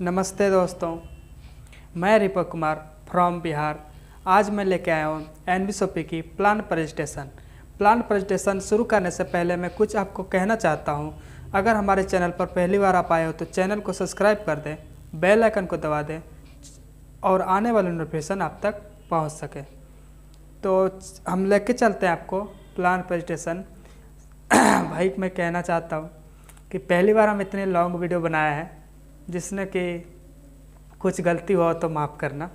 नमस्ते दोस्तों मैं दीपक कुमार फ्रॉम बिहार आज मैं लेके आया हूँ एन बी की प्लान प्रेजेंटेशन प्लान प्रेजेंटेशन शुरू करने से पहले मैं कुछ आपको कहना चाहता हूँ अगर हमारे चैनल पर पहली बार आप आए हो तो चैनल को सब्सक्राइब कर दें बेल आइकन को दबा दें और आने वाले नोटिफिकेशन आप तक पहुँच सके तो हम लेके चलते हैं आपको प्लान प्रेजेंटेशन भाई मैं कहना चाहता हूँ कि पहली बार हम इतने लॉन्ग वीडियो बनाया है जिसने कि कुछ गलती हुआ तो माफ़ करना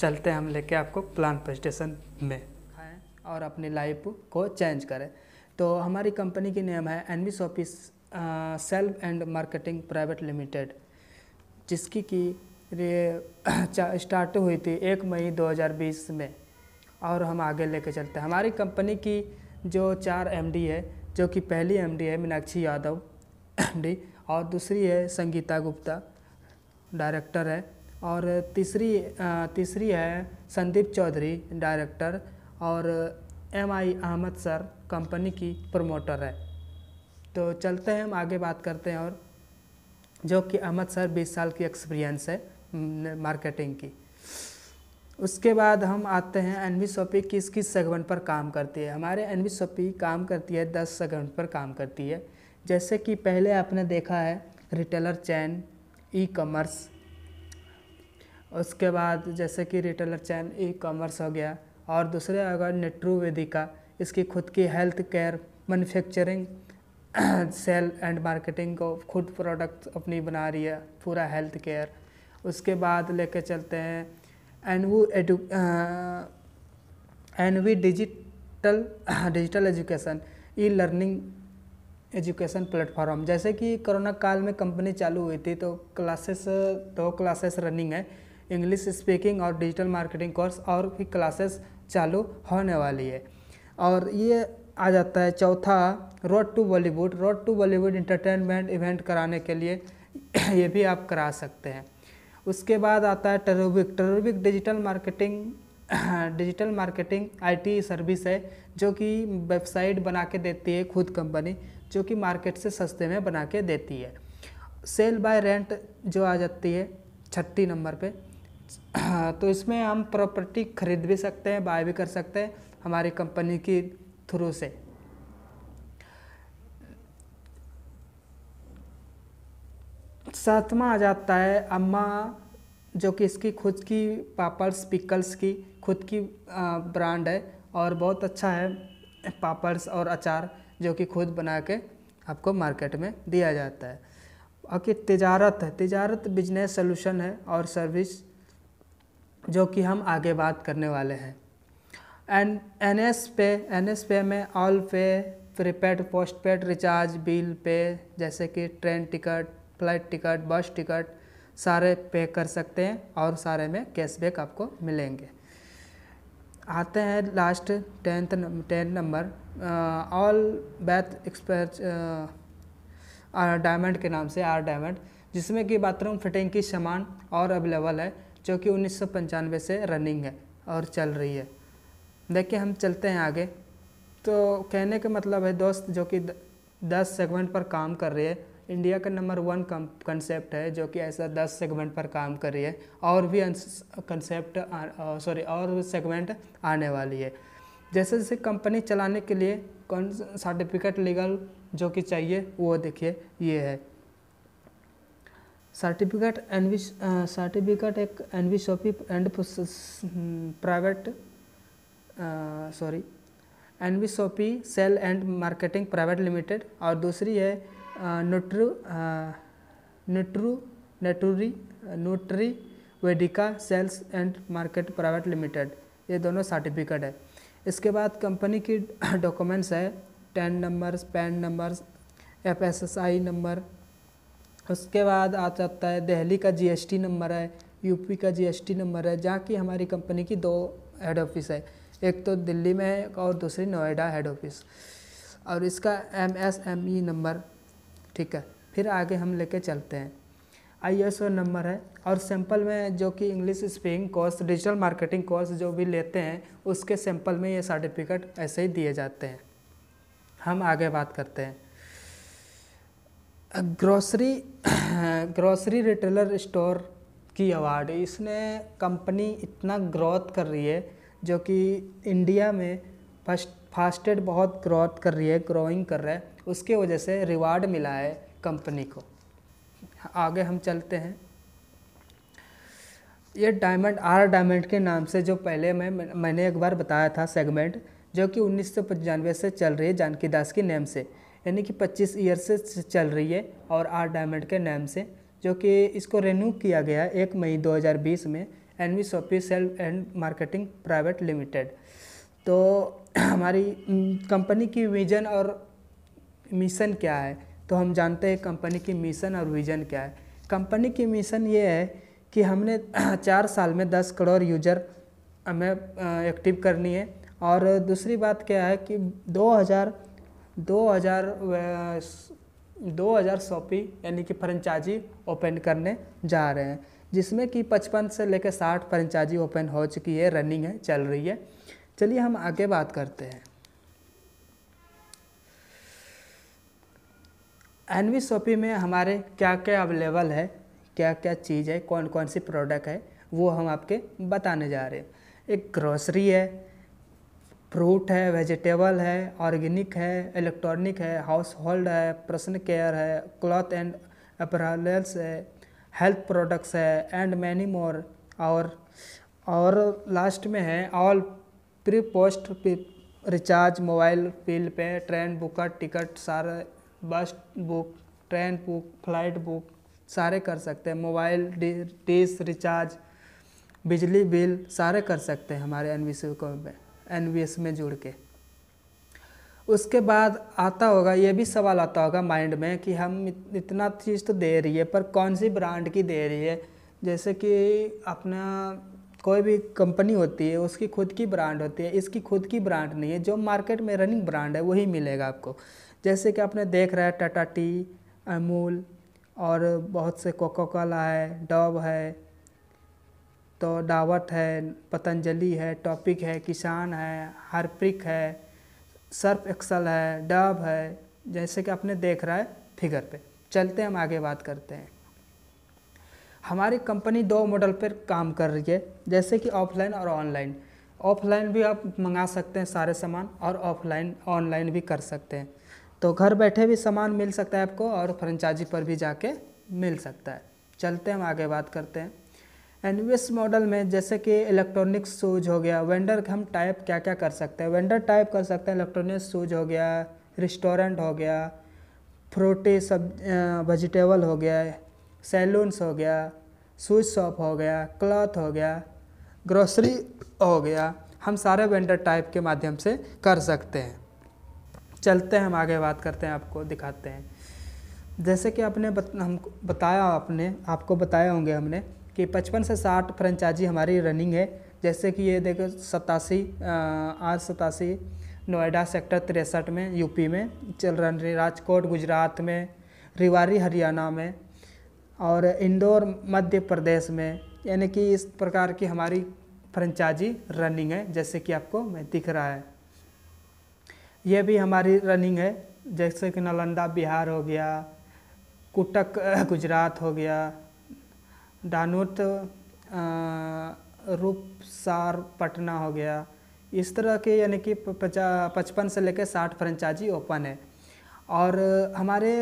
चलते हैं हम लेके आपको प्लान प्रेस्टेशन में खाएँ और अपनी लाइफ को चेंज करें तो हमारी कंपनी की नेम है एन बी सॉफिस self and marketing private limited जिसकी कि स्टार्ट हुई थी एक मई 2020 में और हम आगे लेके चलते हैं हमारी कंपनी की जो चार एमडी है जो कि पहली एमडी है मीनाक्षी यादव एमडी और दूसरी है संगीता गुप्ता डायरेक्टर है और तीसरी तीसरी है संदीप चौधरी डायरेक्टर और M I Ahmed sir company की प्रमोटर है तो चलते हैं हम आगे बात करते हैं और जो कि अहमद सर 20 साल की एक्सपीरियंस है मार्केटिंग की उसके बाद हम आते हैं एन वी सोपी किस किस सेगमेंट पर काम करती है हमारे एन वी सोपी काम करती है दस सेगमेंट पर काम करती है जैसे कि पहले आपने देखा है रिटेलर चैन ई कॉमर्स उसके बाद जैसे कि रिटेलर चैन ई कॉमर्स हो गया और दूसरे अगर नेट्रू वेदिका इसकी खुद की health care manufacturing sale and marketing को खुद प्रोडक्ट अपनी बना रही है पूरा हेल्थ केयर उसके बाद लेके चलते हैं एन वो edu N V digital digital education E learning education platform जैसे कि कोरोना काल में कंपनी चालू हुई थी तो क्लासेस दो क्लासेस रनिंग है इंग्लिश स्पीकिंग और डिजिटल मार्केटिंग कोर्स और भी क्लासेस चालू होने वाली है और ये आ जाता है चौथा road to Bollywood road to Bollywood entertainment event कराने के लिए ये भी आप करा सकते हैं उसके बाद आता है टेरोबिक टेरोबिक digital marketing digital marketing IT service है जो कि वेबसाइट बना के देती है खुद कंपनी जो कि मार्केट से सस्ते में बना के देती है सेल बाय रेंट जो आ जाती है छठी नंबर पे तो इसमें हम प्रॉपर्टी खरीद भी सकते हैं बाय भी कर सकते हैं हमारी कंपनी की थ्रू से सातवां आ जाता है अम्मा जो कि इसकी खुद की पापड़ पिकल्स की खुद की ब्रांड है और बहुत अच्छा है पापड़स और अचार जो कि खुद बना के आपको मार्केट में दिया जाता है और कि तजारत है तजारत बिजनेस सोल्यूशन है और सर्विस जो कि हम आगे बात करने वाले हैं and N S pay N S pay में all pay prepaid postpaid recharge bill pay जैसे कि train ticket flight ticket bus ticket सारे पे कर सकते हैं और सारे में कैशबैक आपको मिलेंगे आते हैं last tenth tenth number all बैथ एक्सपर्ट डायमंड के नाम से आर डायमंड जिसमें कि बाथरूम फिटिंग की सामान और अवेलेबल है जो कि उन्नीस से रनिंग है और चल रही है देखिए हम चलते हैं आगे तो कहने का मतलब है दोस्त जो कि दस सेगमेंट पर काम कर रही है इंडिया का नंबर वन कंसेप्ट है जो कि ऐसा दस सेगमेंट पर काम कर रही है और भी कंसेप्ट सॉरी और सेगमेंट आने वाली है जैसे जैसे कंपनी चलाने के लिए कौन सर्टिफिकेट लीगल जो कि चाहिए वो देखिए ये है सर्टिफिकेट एनवी सर्टिफिकेट एक NV Shoppy and private sorry NV Shoppy sale and marketing private limited और दूसरी है न्यूट्रू न्यूट्रू नेटूरी Nutri Vedika sales and market private limited ये दोनों सर्टिफिकेट है इसके बाद कंपनी की डॉक्यूमेंट्स है TAN numbers PAN numbers F S S I number उसके बाद आ जाता है दिल्ली का जीएसटी नंबर है यूपी का जीएसटी नंबर है जहाँ की हमारी कंपनी की दो हेड ऑफिस है एक तो दिल्ली में है और दूसरी नोएडा हेड ऑफिस और इसका M S M E number ठीक है फिर आगे हम लेके चलते हैं आई एस ओ नंबर है और सैंपल में जो कि English speaking course digital marketing course जो भी लेते हैं उसके सैंपल में ये सर्टिफिकेट ऐसे ही दिए जाते हैं हम आगे बात करते हैं ग्रोसरी ग्रोसरी रिटेलर स्टोर की अवार्ड इसने कंपनी इतना ग्रोथ कर रही है जो कि इंडिया में फर्स्ट फास्टेड बहुत ग्रोथ कर रही है ग्रोइंग कर रहा है उसके वजह से रिवार्ड मिला है कंपनी को आगे हम चलते हैं ये डायमंड आर डायमंड के नाम से जो पहले मैं मैंने एक बार बताया था सेगमेंट जो कि उन्नीस से चल रही है जानकी दास की नेम से यानी कि 25 ईयर से चल रही है और आर डायमंड के नाम से जो कि इसको रेन्यू किया गया है एक मई 2020 में N we Shoppy sale and marketing private limited तो हमारी कंपनी की विजन और मिशन क्या है तो हम जानते हैं कंपनी की मिशन और विजन क्या है कंपनी की मिशन ये है कि हमने चार साल में दस करोड़ यूजर हमें एक्टिव करनी है और दूसरी बात क्या है कि हज़ार दो हज़ार दो हज़ार यानी कि फ्रेंचाइजी ओपन करने जा रहे हैं जिसमें कि पचपन से लेकर साठ फ्रेंचाइजी ओपन हो चुकी है रनिंग है चल रही है चलिए हम आगे बात करते हैं एन वी शॉपी में हमारे क्या क्या अवेलेबल है क्या क्या चीज़ है कौन कौन सी प्रोडक्ट है वो हम आपके बताने जा रहे हैं एक ग्रोसरी है फ्रूट है वेजिटेबल है ऑर्गेनिक है इलेक्ट्रॉनिक है हाउस होल्ड है पर्सन केयर है क्लॉथ एंड अपराल्स है हेल्थ प्रोडक्ट्स है एंड मैनी मोर और और लास्ट में है all pre post recharge mobile bill pay train booker ticket सारे bus book train book flight book सारे कर सकते हैं मोबाइल डिश रिचार्ज बिजली बिल सारे कर सकते हैं हमारे एन बी सी में एन में जुड़ के उसके बाद आता होगा ये भी सवाल आता होगा माइंड में कि हम इतना चीज़ तो दे रही है पर कौन सी ब्रांड की दे रही है जैसे कि अपना कोई भी कंपनी होती है उसकी खुद की ब्रांड होती है इसकी खुद की ब्रांड नहीं है जो मार्केट में रनिंग ब्रांड है वही मिलेगा आपको जैसे कि आपने देख रहा है टाटा टी अमूल और बहुत से कोको कोला है डव है तो दावत है पतंजलि है टॉपिक है किसान है हार्पिक है सर्फ एक्सल है डब है जैसे कि आपने देख रहा है फिगर पे चलते हम आगे बात करते हैं हमारी कंपनी दो मॉडल पर काम कर रही है जैसे कि ऑफलाइन और ऑनलाइन ऑफलाइन भी आप मंगा सकते हैं सारे सामान और ऑफलाइन ऑनलाइन भी कर सकते हैं तो घर बैठे भी सामान मिल सकता है आपको और फ्रेंचाइजी पर भी जाके मिल सकता है चलते हम आगे बात करते हैं एन मॉडल में जैसे कि इलेक्ट्रॉनिक शूज हो गया वेंडर हम टाइप क्या क्या कर सकते हैं वेंडर टाइप कर सकते हैं इलेक्ट्रॉनिक शूज हो गया रेस्टोरेंट हो गया फ्रूटी सब वेजिटेबल हो गया सैलून्स हो गया शूज शॉप हो गया क्लॉथ हो गया ग्रोसरी हो गया हम सारे वेंडर टाइप के माध्यम से कर सकते हैं चलते हैं हम आगे बात करते हैं आपको दिखाते हैं जैसे कि आपने बत, हम बताया आपने आपको बताया होंगे हमने कि 55 से 60 फ्रेंचाइजी हमारी रनिंग है जैसे कि ये देखो सतासी आज सतासी नोएडा सेक्टर तिरसठ में यूपी में चल रन रही राजकोट गुजरात में रिवारी हरियाणा में और इंदौर मध्य प्रदेश में यानी कि इस प्रकार की हमारी फ्रेंचाइजी रनिंग है जैसे कि आपको मैं दिख रहा है यह भी हमारी रनिंग है जैसे कि नालंदा बिहार हो गया कुटक गुजरात हो गया दानोत रूपसार पटना हो गया इस तरह के यानी कि पचपन से लेकर साठ फ्रेंचाइजी ओपन है और हमारे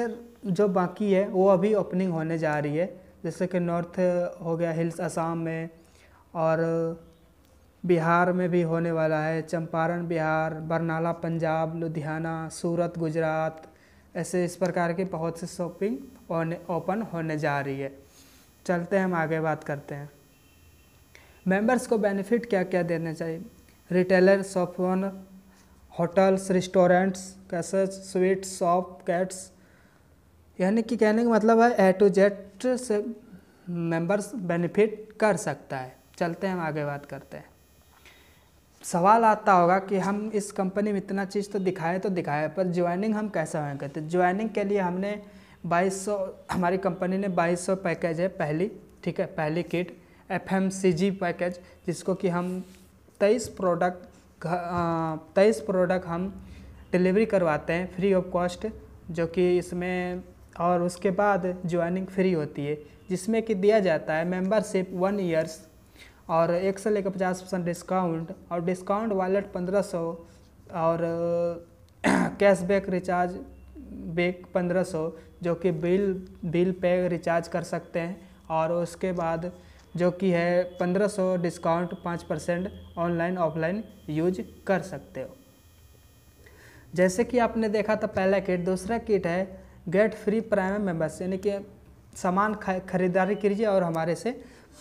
जो बाकी है वो अभी ओपनिंग होने जा रही है जैसे कि नॉर्थ हो गया हिल्स असम में और बिहार में भी होने वाला है चंपारण बिहार बरनाला पंजाब लुधियाना सूरत गुजरात ऐसे इस प्रकार के बहुत से शॉपिंग ओपन होने जा रही है चलते हैं हम आगे बात करते हैं मेंबर्स को बेनिफिट क्या क्या देने चाहिए retailer shop owner hotels restaurants कैसे स्वीट शॉप कैट्स यानी कि कहने का मतलब है ए टू जेड से मेंबर्स बेनिफिट कर सकता है चलते हैं हम आगे बात करते हैं सवाल आता होगा कि हम इस कंपनी में इतना चीज़ तो दिखाए तो दिखाए पर ज्वाइनिंग हम कैसे होएंगे करते तो ज्वाइनिंग के लिए हमने बाईस सौ हमारी कंपनी ने बाईस सौ पैकेज है पहली ठीक है पहली kit F M C G package जिसको कि हम तेईस प्रोडक्ट तेईस प्रोडक्ट हम डिलीवरी करवाते हैं फ्री ऑफ कॉस्ट जो कि इसमें और उसके बाद ज्वाइनिंग फ्री होती है जिसमें कि दिया जाता है मेंबरशिप वन ईयर्स और एक से लेकर पचास परसेंट डिस्काउंट और डिस्काउंट वॉलेट पंद्रह सौ और कैशबैक रिचार्ज बैक पंद्रह सौ जो कि बिल बिल पे रिचार्ज कर सकते हैं और उसके बाद जो कि है 1500 डिस्काउंट पाँच परसेंट ऑनलाइन ऑफलाइन यूज कर सकते हो जैसे कि आपने देखा था पहला किट दूसरा किट है गेट फ्री प्राइम मेंबर्स यानी कि सामान खरीदारी कीजिए और हमारे से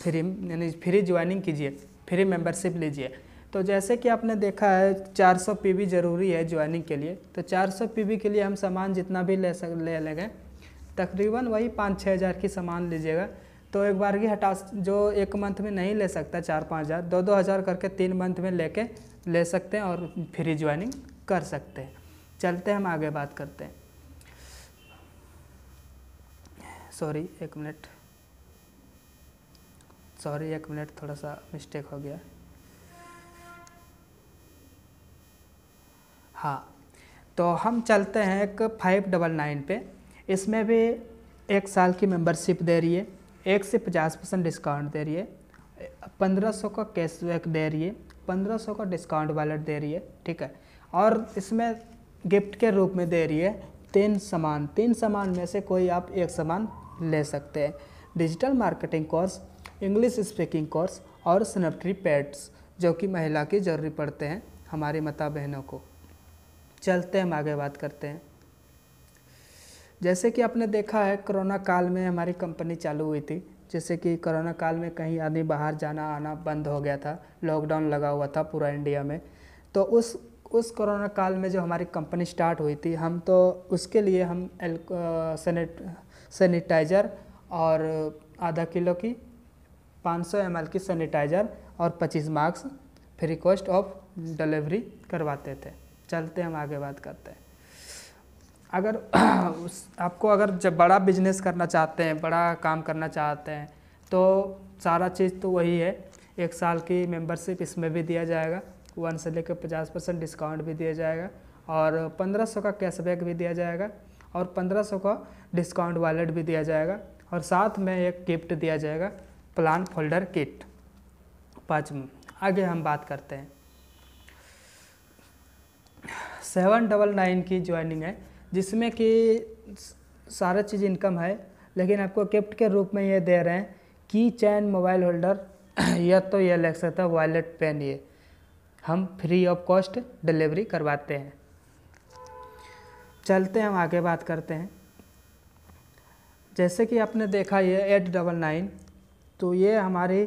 फ्री यानी फ्री ज्वाइनिंग कीजिए फ्री मेंबरशिप लीजिए तो जैसे कि आपने देखा है 400 सौ ज़रूरी है ज्वाइनिंग के लिए तो 400 सौ के लिए हम सामान जितना भी ले सक ले लेंगे तकरीबन वही पाँच छः हज़ार की सामान लीजिएगा तो एक बार की हटा जो एक मंथ में नहीं ले सकता चार पाँच हज़ार दो दो हज़ार करके तीन मंथ में लेके ले सकते हैं और फ्री ज्वाइनिंग कर सकते हैं चलते हैं हम आगे बात करते हैं सॉरी एक मिनट सॉरी एक मिनट थोड़ा सा मिस्टेक हो गया हाँ तो हम चलते हैं एक फाइव डबल नाइन पे इसमें भी एक साल की मेंबरशिप दे रही है एक से पचास परसेंट डिस्काउंट दे रही है पंद्रह सौ का कैशबैक दे रही है पंद्रह सौ का डिस्काउंट वॉलेट दे रही है ठीक है और इसमें गिफ्ट के रूप में दे रही है तीन सामान तीन सामान में से कोई आप एक सामान ले सकते हैं digital marketing course English speaking course और सनटरी पैड्स जो कि महिला की जरूरी पड़ते हैं हमारी माता बहनों को चलते हम आगे बात करते हैं जैसे कि आपने देखा है कोरोना काल में हमारी कंपनी चालू हुई थी जैसे कि कोरोना काल में कहीं आदमी बाहर जाना आना बंद हो गया था लॉकडाउन लगा हुआ था पूरा इंडिया में तो उस उस कोरोना काल में जो हमारी कंपनी स्टार्ट हुई थी हम तो उसके लिए हम एल सैनिटाइज़र और आधा किलो की 500 सौ की सैनिटाइज़र और 25 masks free cost of delivery करवाते थे चलते हम आगे बात करते हैं अगर आपको अगर जब बड़ा बिजनेस करना चाहते हैं बड़ा काम करना चाहते हैं तो सारा चीज़ तो वही है एक साल की मेंबरशिप इसमें भी दिया जाएगा वन से लेकर पचास परसेंट डिस्काउंट भी दिया जाएगा और पंद्रह सौ का कैशबैक भी दिया जाएगा और पंद्रह सौ का डिस्काउंट वॉलेट भी दिया जाएगा और साथ में एक गिफ्ट दिया जाएगा प्लान फोल्डर किट पाँच आगे हम बात करते हैं सेवन डबल नाइन की ज्वाइनिंग है जिसमें कि सारा चीज़ इनकम है लेकिन आपको गिफ्ट के रूप में ये दे रहे हैं की चैन मोबाइल होल्डर या तो यह लग सकता है वॉलेट पेन ये हम फ्री ऑफ कॉस्ट डिलीवरी करवाते हैं चलते हैं हम आगे बात करते हैं जैसे कि आपने देखा ये एट डबल नाइन तो ये हमारी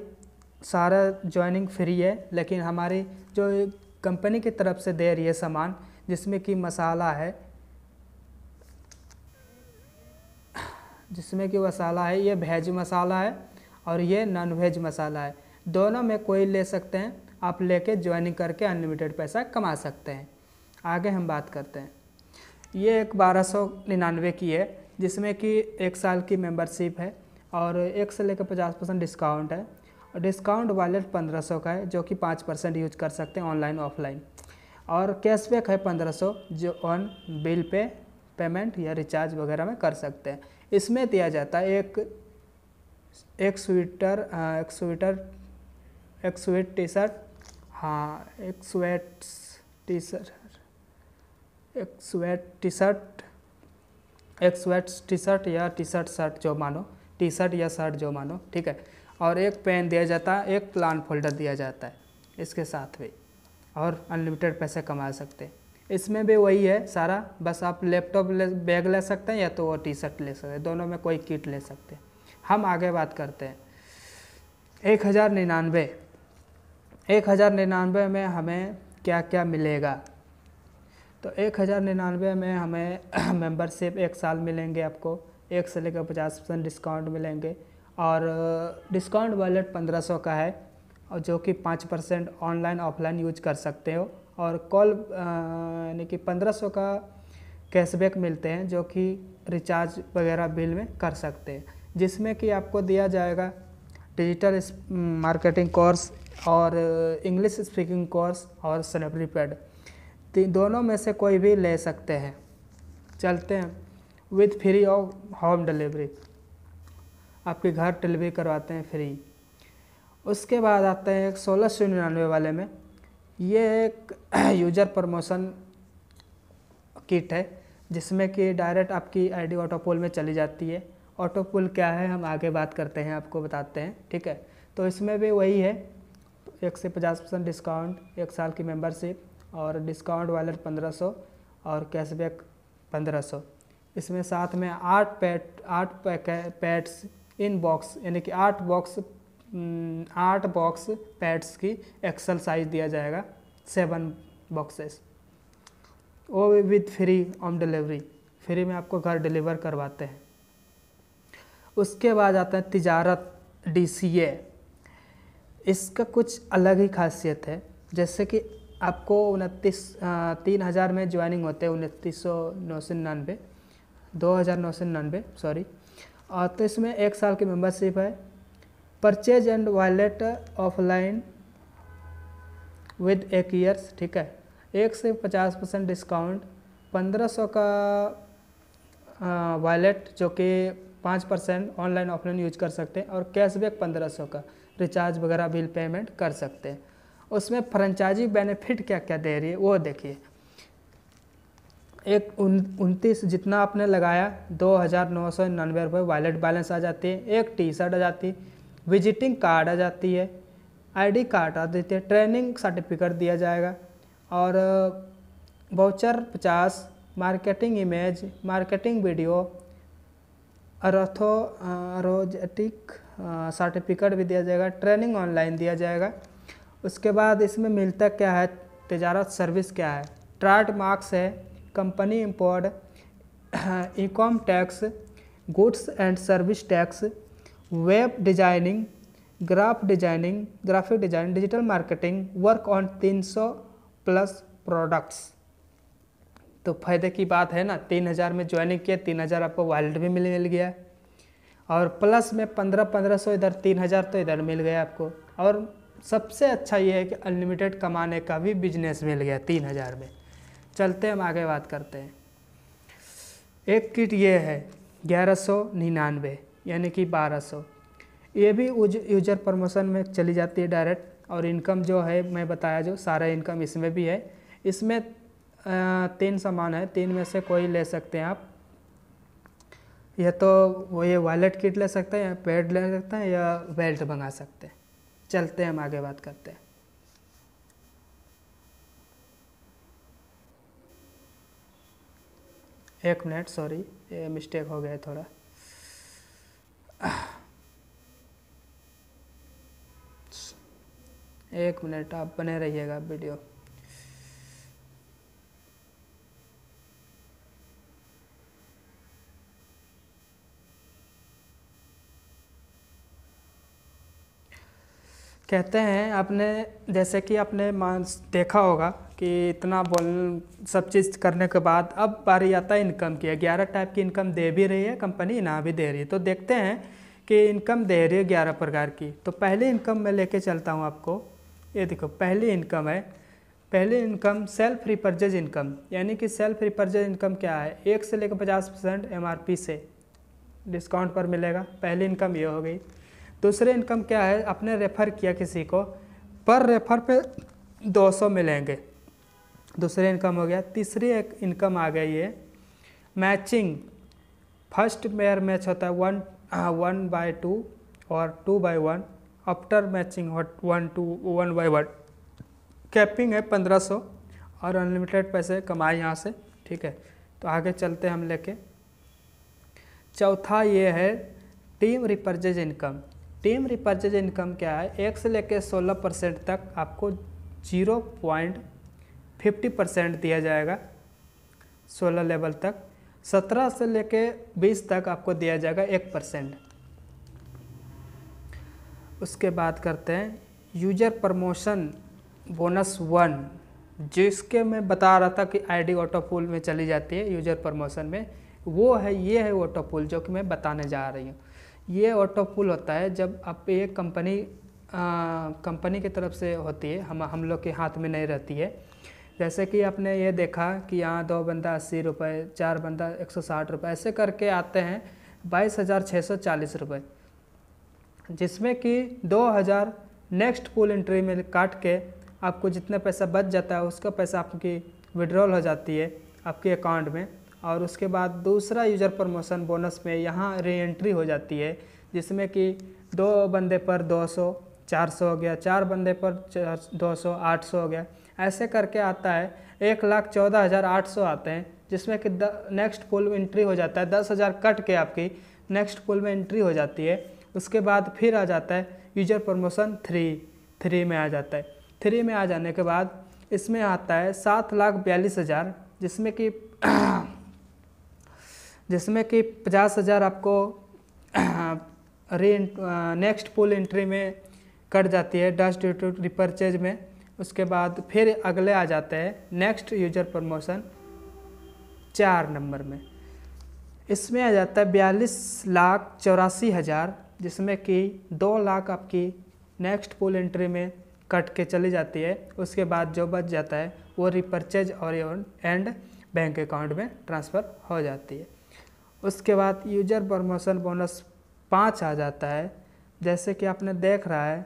सारा जॉइनिंग फ्री है लेकिन हमारी जो कंपनी की तरफ से दे रही है सामान जिसमें कि मसाला है जिसमें कि मसाला है ये भेज मसाला है और ये नॉन वेज मसाला है दोनों में कोई ले सकते हैं आप लेके ज्वाइनिंग करके अनलिमिटेड पैसा कमा सकते हैं आगे हम बात करते हैं ये एक बारह सौ निन्यानवे की है जिसमें कि एक साल की मेंबरशिप है और एक से लेकर पचास परसेंट डिस्काउंट है और डिस्काउंट वॉलेट पंद्रह सौ का है जो कि पाँच परसेंट यूज कर सकते हैं ऑनलाइन ऑफलाइन और कैशबैक है पंद्रह सौ जो ऑन बिल पे पेमेंट या रिचार्ज वगैरह में कर सकते हैं इसमें दिया जाता है एक एक स्वेटर एक स्वेट टी शर्ट हाँ sweat T shirt sweat T shirt एक स्वेट टी शर्ट या टी शर्ट शर्ट जो मानो टी शर्ट या शर्ट जो मानो ठीक है और एक पेन दिया जाता है एक प्लान फोल्डर दिया जाता है इसके साथ भी और अनलिमिटेड पैसे कमा सकते हैं इसमें भी वही है सारा बस आप लैपटॉप ले बैग ले सकते हैं या तो वो टी शर्ट ले सकते हैं दोनों में कोई किट ले सकते हैं हम आगे बात करते हैं एक हज़ार निन्यानवे एक हज़ार निन्यानवे में हमें क्या क्या मिलेगा तो एक हज़ार निन्यानवे में हमें मेंबरशिप एक साल मिलेंगे आपको एक से लेकर पचास परसेंट डिस्काउंट मिलेंगे और डिस्काउंट वॉलेट पंद्रह सौ का है और जो कि पाँच परसेंट ऑनलाइन ऑफलाइन यूज कर सकते हो और कॉल यानी कि 1500 का कैशबैक मिलते हैं जो कि रिचार्ज वगैरह बिल में कर सकते हैं जिसमें कि आपको दिया जाएगा डिजिटल मार्केटिंग कोर्स और इंग्लिश स्पीकिंग कोर्स और सलेबरी पैड दोनों में से कोई भी ले सकते हैं चलते हैं with free of home delivery आपके घर डिलीवरी करवाते हैं फ्री उसके बाद आते हैं एक सोलह सौ निन्यानवे वाले में ये एक यूजर प्रमोशन किट है जिसमें कि डायरेक्ट आपकी आईडी ऑटोपोल में चली जाती है ऑटोपोल क्या है हम आगे बात करते हैं आपको बताते हैं ठीक है तो इसमें भी वही है एक से पचास परसेंट डिस्काउंट एक साल की मेंबरशिप और डिस्काउंट वॉलेट पंद्रह सौ और कैशबैक पंद्रह सौ इसमें साथ में आठ पैट आठ पैट्स इन बॉक्स यानी कि आठ बॉक्स हम्म, आठ बॉक्स पैड्स की एक्सल साइज दिया जाएगा सेवन बॉक्सेस वो with free home delivery free में आपको घर डिलीवर करवाते हैं उसके बाद आता है तिजारत डीसीए इसका कुछ अलग ही खासियत है जैसे कि आपको उनतीस तीन हज़ार में ज्वाइनिंग होते हैं उनतीस सौ नौ सौ निन्यानवे दो हज़ार नौ सौ निन्यानवे सॉरी और तो इसमें एक साल की मेंबरशिप है purchase and wallet offline with एक ईयर्स ठीक है एक से पचास परसेंट डिस्काउंट पंद्रह सौ का वॉलेट जो कि पाँच परसेंट ऑनलाइन ऑफलाइन यूज कर सकते हैं और कैशबैक पंद्रह सौ का रिचार्ज वगैरह बिल पेमेंट कर सकते हैं उसमें फ्रेंचाइजी बेनिफिट क्या क्या दे रही है वो देखिए एक उनतीस जितना आपने लगाया दो हज़ार नौ सौ निन्यानवे रुपये वॉलेट बैलेंस आ जाती है एक टी शर्ट आ जाती है विजिटिंग कार्ड आ जाती है आईडी कार्ड आ देते हैं ट्रेनिंग सर्टिफिकेट दिया जाएगा और वाउचर पचास मार्केटिंग इमेज मार्केटिंग वीडियो अरथो सर्टिफिकेट भी दिया जाएगा ट्रेनिंग ऑनलाइन दिया जाएगा उसके बाद इसमें मिलता क्या है तजारत सर्विस क्या है ट्राट मार्क्स है company import e com tax goods and service tax web designing graph designing graphic design digital marketing work on 300 plus products तो फायदे की बात है ना 3000 में ज्वाइनिंग किया 3000 आपको वॉलेट भी मिल मिल गया और प्लस में पंद्रह पंद्रह सौ इधर तीन हज़ार तो इधर मिल गया आपको और सबसे अच्छा ये है कि अनलिमिटेड कमाने का भी बिजनेस मिल गया तीन हज़ार में चलते हम आगे बात करते हैं एक किट ये है ग्यारह सौ निन्यानवे यानी कि 1200 ये भी यूजर प्रमोशन में चली जाती है डायरेक्ट और इनकम जो है मैं बताया जो सारा इनकम इसमें भी है इसमें तीन सामान है तीन में से कोई ले सकते हैं आप या तो वो ये वॉलेट किट ले सकते हैं या पेड ले सकते हैं या बेल्ट मंगा सकते हैं चलते हैं हम आगे बात करते हैं एक मिनट सॉरी ये मिस्टेक हो गया थोड़ा एक मिनट आप बने रहिएगा वीडियो कहते हैं आपने जैसे कि आपने मान देखा होगा कि इतना बोल सब चीज़ करने के बाद अब बारी आता है इनकम की ग्यारह टाइप की इनकम दे भी रही है कंपनी ना भी दे रही है तो देखते हैं कि इनकम दे रही है ग्यारह प्रकार की तो पहले इनकम मैं लेके चलता हूँ आपको ये देखो पहली इनकम है पहली इनकम सेल्फ रिपर्जेज इनकम यानी कि सेल्फ रिपर्जेज इनकम क्या है एक से लेकर पचास परसेंट एम से डिस्काउंट पर मिलेगा पहली इनकम ये हो गई दूसरे इनकम क्या है आपने रेफ़र किया किसी को पर रेफ़र पे 200 मिलेंगे दूसरे इनकम हो गया तीसरी एक इनकम आ गई है मैचिंग फर्स्ट मेयर मैच होता है वन वन बाय टू और two by one after matching one two one by one capping है पंद्रह सौ और अनलिमिटेड पैसे कमाए यहाँ से ठीक है तो आगे चलते हम लेके चौथा ये है team repurchase income team repurchase income क्या है एक से लेके सोलह परसेंट तक आपको जीरो पॉइंट फिफ्टी परसेंट दिया जाएगा सोलह लेवल तक सत्रह से लेके बीस तक आपको दिया जाएगा एक परसेंट उसके बाद करते हैं यूजर प्रमोशन बोनस वन जिसके मैं बता रहा था कि आईडी पुल में चली जाती है यूजर प्रमोशन में वो है ये है पुल जो कि मैं बताने जा रही हूँ ये ऑटोपुल होता है जब आप ये कंपनी कंपनी की तरफ से होती है हम हम लोग के हाथ में नहीं रहती है जैसे कि आपने ये देखा कि यहाँ दो बंदा अस्सी रुपये चार बंदा एक सौ साठ रुपये ऐसे करके आते हैं बाईस हज़ार छः सौ चालीस रुपये जिसमें कि दो हज़ार नेक्स्ट पुल एंट्री में काट के आपको जितना पैसा बच जाता है उसका पैसा आपकी विड्रॉल हो जाती है आपके अकाउंट में और उसके बाद दूसरा यूजर प्रमोशन बोनस में यहाँ री एंट्री हो जाती है जिसमें कि दो बंदे पर दो सौ चार सौ हो गया चार बंदे पर दो सौ आठ सौ हो गया ऐसे करके आता है एक लाख चौदह हज़ार आठ सौ आते हैं जिसमें कि नेक्स्ट पुल में एंट्री हो जाता है दस हज़ार कट के आपकी नेक्स्ट पुल में एंट्री हो जाती है उसके बाद फिर आ जाता है यूजर प्रमोशन थ्री थ्री में आ जाता है थ्री में आ जाने के बाद इसमें आता है सात लाख बयालीस हज़ार जिसमें कि जिसमें कि पचास हज़ार आपको री नेक्स्ट पुल एंट्री में कट जाती है डस्ट ड्यू टू रिपर्चेज में उसके बाद फिर अगले आ जाते हैं नेक्स्ट यूजर प्रमोशन चार नंबर में इसमें आ जाता है बयालीस लाख चौरासी हज़ार जिसमें कि दो लाख आपकी नेक्स्ट पुल एंट्री में कट के चली जाती है उसके बाद जो बच जाता है वो रिपर्चेज और एंड बैंक अकाउंट में ट्रांसफ़र हो जाती है उसके बाद यूजर प्रमोशन बोनस पाँच आ जाता है जैसे कि आपने देख रहा है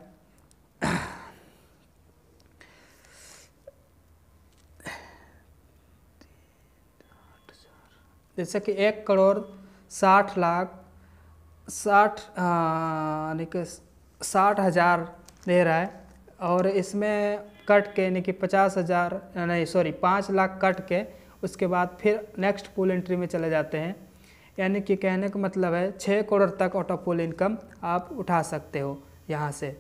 जैसे कि एक करोड़ साठ लाख साठ यानी कि साठ हज़ार दे रहा है और इसमें कट के यानी कि पचास हज़ार नहीं सॉरी पाँच लाख कट के उसके बाद फिर नेक्स्ट पुल एंट्री में चले जाते हैं यानी कि कहने का मतलब है छः करोड़ तक ऑटो पुल इनकम आप उठा सकते हो यहाँ से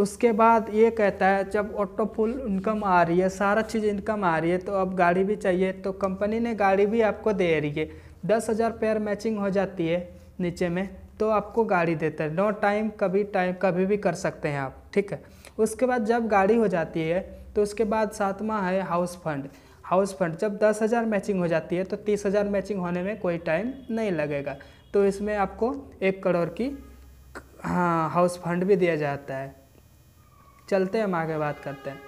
उसके बाद ये कहता है जब ऑटो फुल इनकम आ रही है सारा चीज़ इनकम आ रही है तो अब गाड़ी भी चाहिए तो कंपनी ने गाड़ी भी आपको दे रही है दस हज़ार पेयर मैचिंग हो जाती है नीचे में तो आपको गाड़ी देता है नो टाइम कभी टाइम कभी भी कर सकते हैं आप ठीक है उसके बाद जब गाड़ी हो जाती है तो उसके बाद सातवा है हाउस फंड हाउस फंड जब दस हज़ार मैचिंग हो जाती है तो तीस हज़ार मैचिंग होने में कोई टाइम नहीं लगेगा तो इसमें आपको एक करोड़ की हाँ हाउस फंड भी दिया जाता है चलते हम आगे बात करते हैं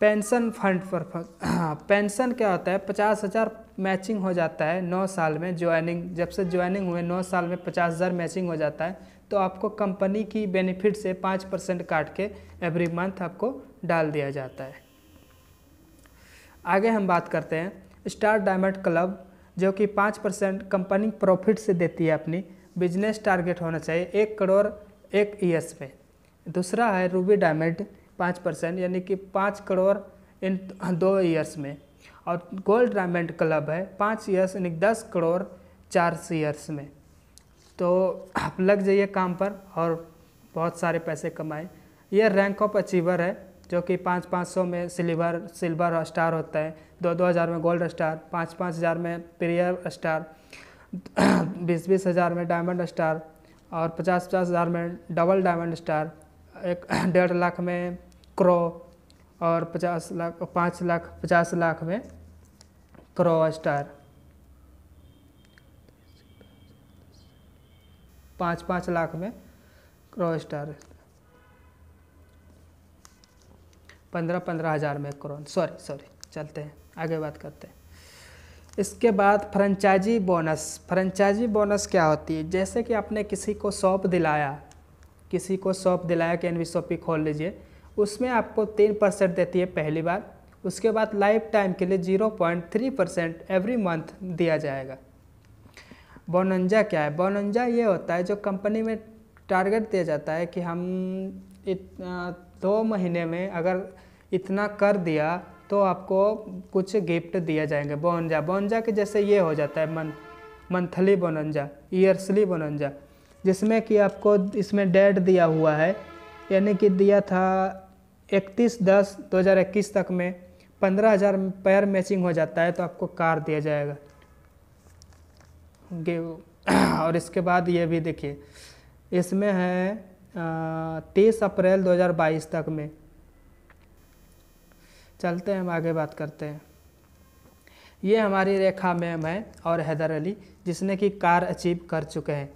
पेंशन फंड पर हाँ, पेंशन क्या होता है पचास हज़ार मैचिंग हो जाता है नौ साल में ज्वाइनिंग जब से ज्वाइनिंग हुए नौ साल में पचास हज़ार मैचिंग हो जाता है तो आपको कंपनी की बेनिफिट से पाँच परसेंट काट के एवरी मंथ आपको डाल दिया जाता है आगे हम बात करते हैं स्टार डायमंड क्लब जो कि पाँच परसेंट कंपनी प्रॉफिट से देती है अपनी बिजनेस टारगेट होना चाहिए एक करोड़ एक ईयर्स में दूसरा है रूबी डायमंड पाँच परसेंट यानी कि पाँच करोड़ इन दो ईयर्स में और गोल्ड डायमंड क्लब है पाँच ईयर्स यानी दस करोड़ चार ईयर्स में तो आप लग जाइए काम पर और बहुत सारे पैसे कमाएं यह रैंक ऑफ अचीवर है जो कि पाँच पाँच सौ में सिल्वर सिल्वर स्टार होता है दो दो हज़ार में गोल्ड स्टार पाँच पाँच हज़ार में प्रियर स्टार बीस बीस हज़ार में डायमंड स्टार और पचास पचास हज़ार में डबल डायमंड स्टार एक डेढ़ लाख में क्रो और पचास लाख पाँच लाख पचास लाख में क्रो स्टार पाँच पाँच लाख में क्रो स्टार पंद्रह पंद्रह हज़ार में क्रोन सॉरी सॉरी चलते हैं आगे बात करते हैं इसके बाद फ्रेंचाइजी बोनस फ्रेंचाइजी बोनस क्या होती है जैसे कि आपने किसी को शॉप दिलाया किसी को शॉप दिलाया कि एन शॉपी खोल लीजिए उसमें आपको तीन परसेंट देती है पहली बार उसके बाद लाइफ टाइम के लिए zero point three percent every month दिया जाएगा बोनंजा क्या है बोनंजा ये होता है जो कंपनी में टारगेट दिया जाता है कि हम इत, दो महीने में अगर इतना कर दिया तो आपको कुछ गिफ्ट दिया जाएंगे बोनजा बोनजा के जैसे ये हो जाता है मंथली बोनंजा ईयर्सली बोनंजा जिसमें कि आपको इसमें डेट दिया हुआ है यानी कि दिया था 31 दस 2021 तक में पंद्रह हज़ार पैर मैचिंग हो जाता है तो आपको कार दिया जाएगा और इसके बाद ये भी देखिए इसमें है तीस अप्रैल 2022 तक में चलते हैं हम आगे बात करते हैं ये हमारी रेखा मैम है और हैदर अली जिसने कि कार अचीव कर चुके हैं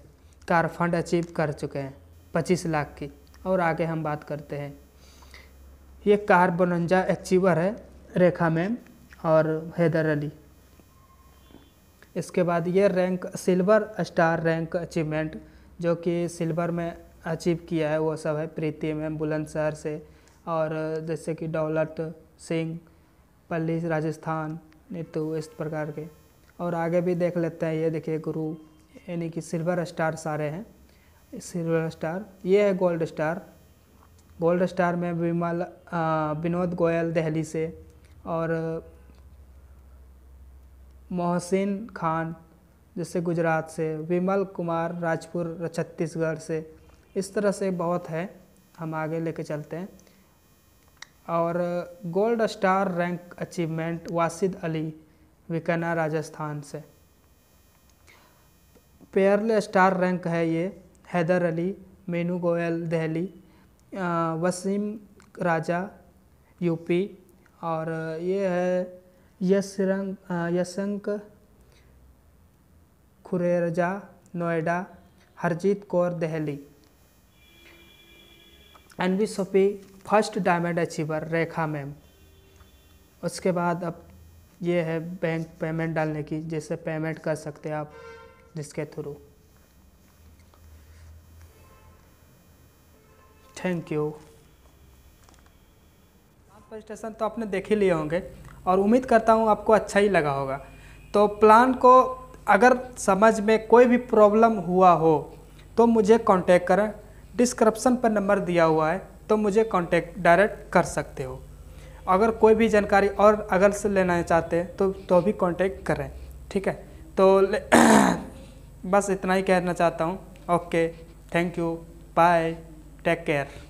कार फंड अचीव कर चुके हैं पच्चीस लाख की और आगे हम बात करते हैं ये कार बनंजा अचीवर है रेखा मैम और हैदर अली इसके बाद ये rank silver star rank achievement जो कि सिल्वर में अचीव किया है वो सब है प्रीति मैम बुलंदशहर से और जैसे कि दौलत सिंह पल्ली राजस्थान नीतू इस प्रकार के और आगे भी देख लेते हैं ये देखिए गुरु यानी कि सिल्वर स्टार सारे हैं सिल्वर स्टार ये है गोल्ड स्टार गोल्ड स्टार में विमल विनोद गोयल दहली से और मोहसिन खान जैसे गुजरात से विमल कुमार राजपुर छत्तीसगढ़ से इस तरह से बहुत है हम आगे लेके चलते हैं और gold star rank achievement Wasid Ali विकना राजस्थान से पेयरले स्टार रैंक है ये हैदर अली मेनू गोयल दहली वसीम राजा यूपी और ये है यशरंग यशंक खुरेरजा नोएडा हरजीत कौर दहली एन वी सोपी first diamond achiever Rekha ma'am उसके बाद अब ये है बैंक पेमेंट डालने की जैसे पेमेंट कर सकते हैं आप जिसके थ्रू थैंक यू प्रेजेंटेशन तो आपने देख ही लिए होंगे और उम्मीद करता हूँ आपको अच्छा ही लगा होगा तो प्लान को अगर समझ में कोई भी प्रॉब्लम हुआ हो तो मुझे कांटेक्ट करें डिस्क्रिप्शन पर नंबर दिया हुआ है तो मुझे कांटेक्ट डायरेक्ट कर सकते हो अगर कोई भी जानकारी और अगर से लेना चाहते हैं तो तो भी कांटेक्ट करें ठीक है तो बस इतना ही कहना चाहता हूँ okay thank you bye take care